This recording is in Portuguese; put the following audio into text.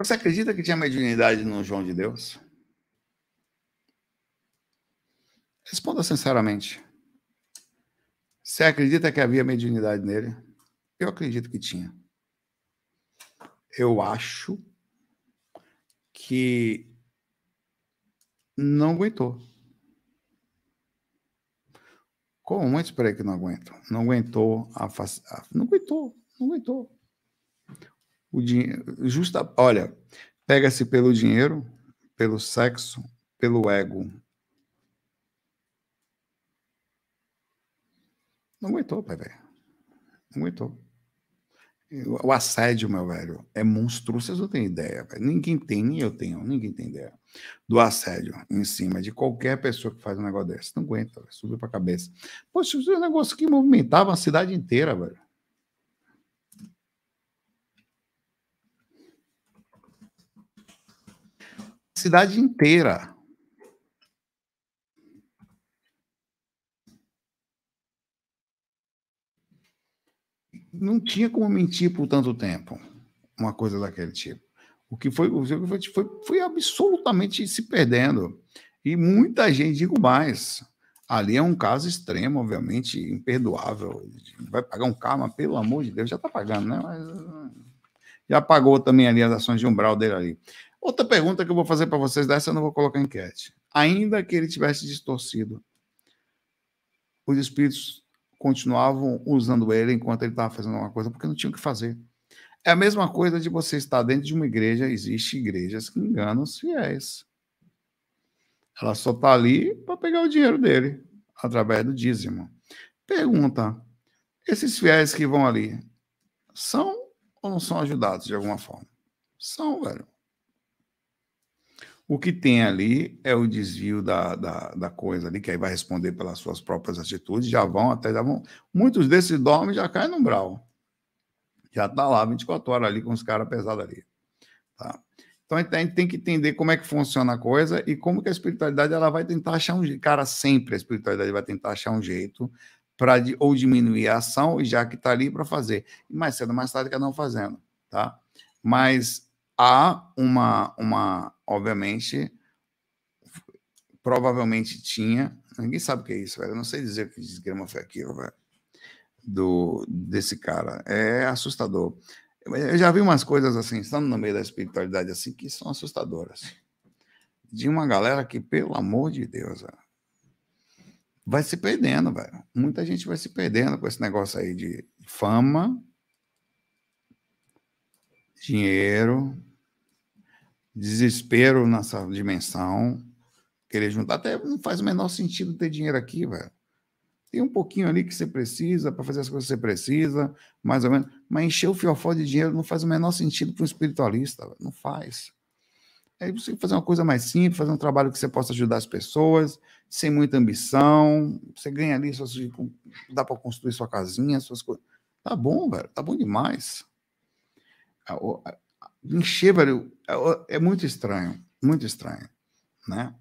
Você acredita que tinha mediunidade no João de Deus? Responda sinceramente. Você acredita que havia mediunidade nele? Eu acredito que tinha. Eu acho que não aguentou. Como muitos por que não aguentam. Não aguentou a, não aguentou, não aguentou. O dinheiro, justa, olha, pega-se pelo dinheiro, pelo sexo, pelo ego. Não aguentou, pai, velho. Não aguentou. O assédio, meu velho, é monstruoso. Vocês não têm ideia, velho. Ninguém tem, nem eu tenho, ninguém tem ideia. Do assédio em cima de qualquer pessoa que faz um negócio desse. Não aguenta, velho. Subiu pra cabeça. Poxa, isso é um negócio que movimentava a cidade inteira, velho. cidade inteira. Não tinha como mentir por tanto tempo, uma coisa daquele tipo. O que foi, o que foi, foi absolutamente se perdendo. E muita gente, digo mais, ali é um caso extremo, obviamente, imperdoável. Vai pagar um karma, pelo amor de Deus, já está pagando, né? Mas, hum, já pagou também ali as ações de umbral dele ali. Outra pergunta que eu vou fazer para vocês, dessa eu não vou colocar enquete. Ainda que ele tivesse distorcido, os espíritos continuavam usando ele enquanto ele estava fazendo alguma coisa, porque não tinha o que fazer. É a mesma coisa de você estar dentro de uma igreja, existem igrejas que enganam os fiéis. Ela só está ali para pegar o dinheiro dele, através do dízimo. Pergunta: esses fiéis que vão ali são ou não são ajudados de alguma forma? São, velho. O que tem ali é o desvio da, da, da, coisa ali, que aí vai responder pelas suas próprias atitudes, já vão até, já vão. Muitos desses dormem já caem no umbral. Já está lá 24 horas ali com os caras pesados ali. Tá? Então a gente tem que entender como é que funciona a coisa e como que a espiritualidade ela vai tentar achar um jeito. Cara, sempre a espiritualidade vai tentar achar um jeito para ou diminuir a ação, já que está ali para fazer. E mais cedo, mais tarde, cada um fazendo. Tá? Mas há uma, uma obviamente, provavelmente tinha, ninguém sabe o que é isso, velho, eu não sei dizer que desgrama foi aquilo, velho, do, desse cara, é assustador. Eu já vi umas coisas assim, estando no meio da espiritualidade assim, que são assustadoras. De uma galera que, pelo amor de Deus, véio, vai se perdendo, velho. Muita gente vai se perdendo com esse negócio aí de fama, dinheiro, desespero nessa dimensão, querer juntar. Até não faz o menor sentido ter dinheiro aqui, velho. Tem um pouquinho ali que você precisa para fazer as coisas que você precisa, mais ou menos. Mas encher o fiofó de dinheiro não faz o menor sentido para um espiritualista, véio. não faz. É você fazer uma coisa mais simples, fazer um trabalho que você possa ajudar as pessoas, sem muita ambição. Você ganha ali, suas, dá para construir sua casinha, suas coisas. Tá bom, velho, tá bom demais. Em Chevaru é, é muito estranho, muito estranho, né?